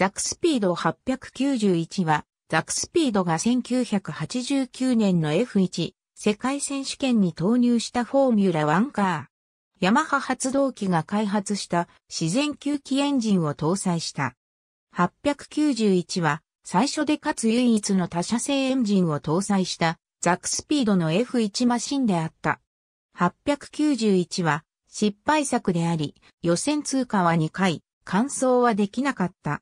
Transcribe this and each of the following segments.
ザクスピード891は、ザクスピードが1989年の F1 世界選手権に投入したフォーミュラ1カー。ヤマハ発動機が開発した自然吸気エンジンを搭載した。891は最初でかつ唯一の他社製エンジンを搭載したザクスピードの F1 マシンであった。891は失敗作であり、予選通過は2回、完走はできなかった。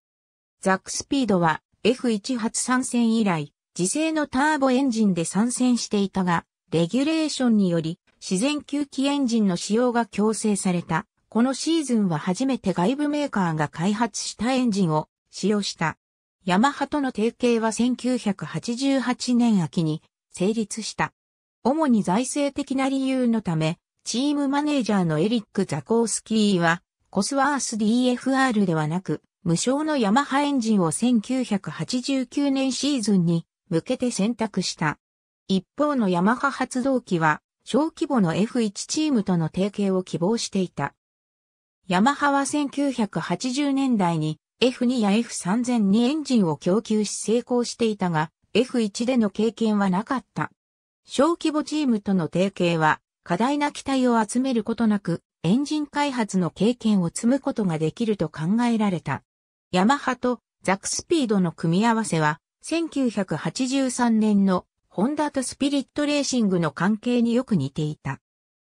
ザックスピードは F1 参戦以来、自制のターボエンジンで参戦していたが、レギュレーションにより自然吸気エンジンの使用が強制された。このシーズンは初めて外部メーカーが開発したエンジンを使用した。ヤマハとの提携は1988年秋に成立した。主に財政的な理由のため、チームマネージャーのエリック・ザコースキーはコスワース DFR ではなく、無償のヤマハエンジンを1989年シーズンに向けて選択した。一方のヤマハ発動機は、小規模の F1 チームとの提携を希望していた。ヤマハは1980年代に F2 や F3000 にエンジンを供給し成功していたが、F1 での経験はなかった。小規模チームとの提携は、過大な期待を集めることなく、エンジン開発の経験を積むことができると考えられた。ヤマハとザクスピードの組み合わせは、1983年のホンダとスピリットレーシングの関係によく似ていた。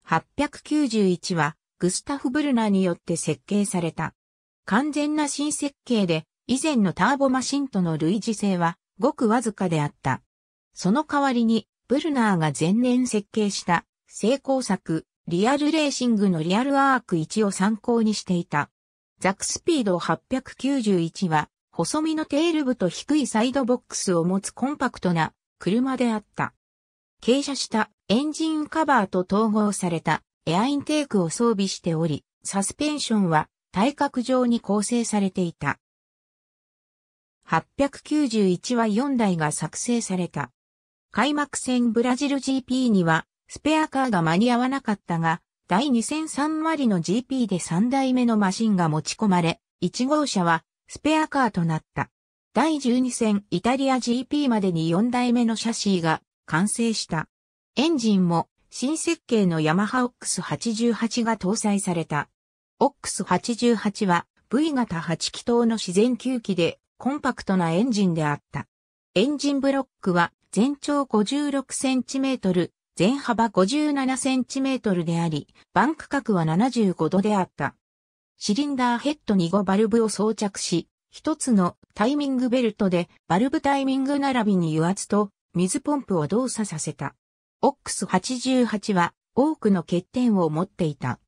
891はグスタフ・ブルナーによって設計された。完全な新設計で、以前のターボマシンとの類似性はごくわずかであった。その代わりに、ブルナーが前年設計した成功作、リアルレーシングのリアルアーク1を参考にしていた。ザクスピード891は、細身のテール部と低いサイドボックスを持つコンパクトな車であった。傾斜したエンジンカバーと統合されたエアインテークを装備しており、サスペンションは対角上に構成されていた。891は4台が作成された。開幕戦ブラジル GP にはスペアカーが間に合わなかったが、第2003割の GP で3台目のマシンが持ち込まれ、1号車はスペアカーとなった。第12戦イタリア GP までに4台目のシャシーが完成した。エンジンも新設計のヤマハオックス8 8が搭載された。オックス8 8は V 型8気筒の自然吸気でコンパクトなエンジンであった。エンジンブロックは全長 56cm、全幅57センチメートルであり、バンク角は75度であった。シリンダーヘッドに5バルブを装着し、一つのタイミングベルトでバルブタイミング並びに油圧と水ポンプを動作させた。オックス88は多くの欠点を持っていた。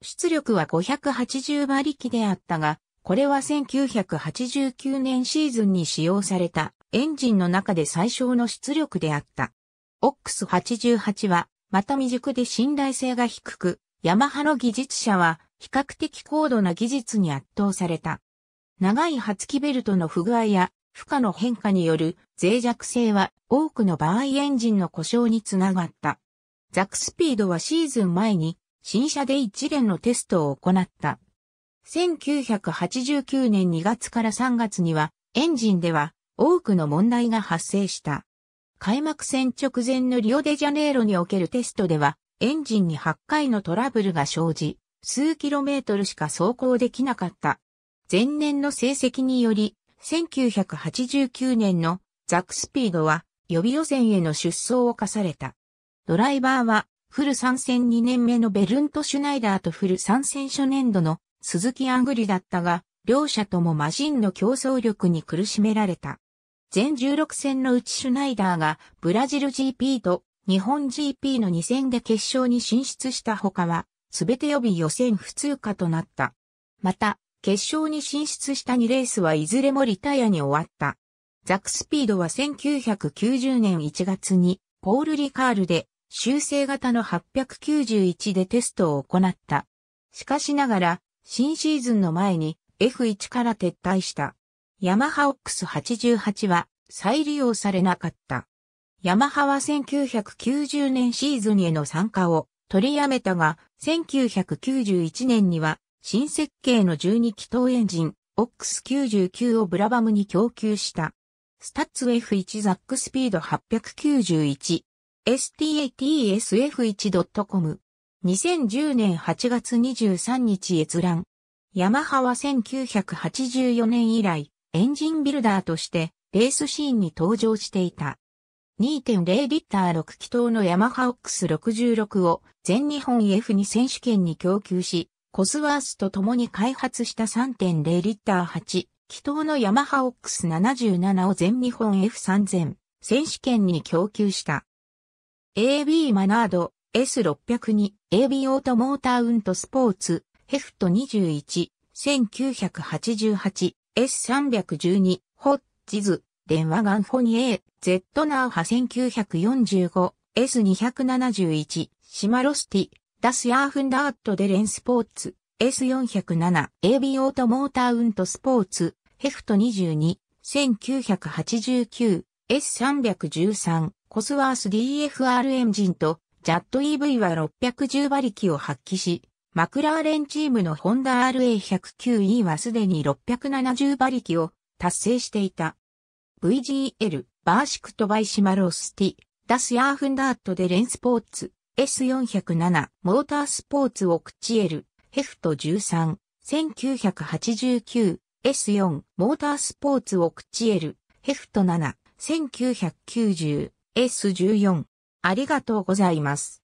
出力は580馬力であったが、これは1989年シーズンに使用されたエンジンの中で最小の出力であった。オックス8 8は、また未熟で信頼性が低く、ヤマハの技術者は比較的高度な技術に圧倒された。長い発機ベルトの不具合や負荷の変化による脆弱性は多くの場合エンジンの故障につながった。ザクスピードはシーズン前に新車で一連のテストを行った。1989年2月から3月にはエンジンでは多くの問題が発生した。開幕戦直前のリオデジャネイロにおけるテストでは、エンジンに8回のトラブルが生じ、数キロメートルしか走行できなかった。前年の成績により、1989年のザックスピードは予備予選への出走を課された。ドライバーは、フル参戦2年目のベルント・シュナイダーとフル参戦初年度の鈴木アングリだったが、両者ともマジンの競争力に苦しめられた。全16戦のうちシュナイダーがブラジル GP と日本 GP の2戦で決勝に進出した他は、すべて予備予選不通過となった。また、決勝に進出した2レースはいずれもリタイアに終わった。ザクスピードは1990年1月に、ポール・リカールで、修正型の891でテストを行った。しかしながら、新シーズンの前に F1 から撤退した。ヤマハオックス88は再利用されなかった。ヤマハは1990年シーズンへの参加を取りやめたが、1991年には新設計の12気筒エンジン、オックス99をブラバムに供給した。スタッツ F1 ザックスピード891。statsf1.com。2010年8月23日閲覧。ヤマハは1984年以来、エンジンビルダーとしてレースシーンに登場していた。2.0リッター6気筒のヤマハオックス66を全日本 F2 選手権に供給し、コスワースと共に開発した3.0リッター8気筒のヤマハオックス77を全日本 F3000 選手権に供給した。AB マナード S602 AB オートモーターウントスポーツヘフト21 1988 S312、ホッジズ、電話ガンフォニエ Z ナーハ1945、S271、シマロスティ、ダスヤーフンダーットデレンスポーツ、S407、AB オートモーターウントスポーツ、ヘフト22、1989、S313、コスワース DFR エンジンと、ジャット EV は610馬力を発揮し、マクラーレンチームのホンダ RA109E はすでに670馬力を達成していた。VGL、バーシクトバイシマロスティ、ダスヤーフンダートでレンスポーツ、S407、モータースポーツオクチエル、ヘフト13、1989、S4、モータースポーツオクチエル、ヘフト7、1990、S14。ありがとうございます。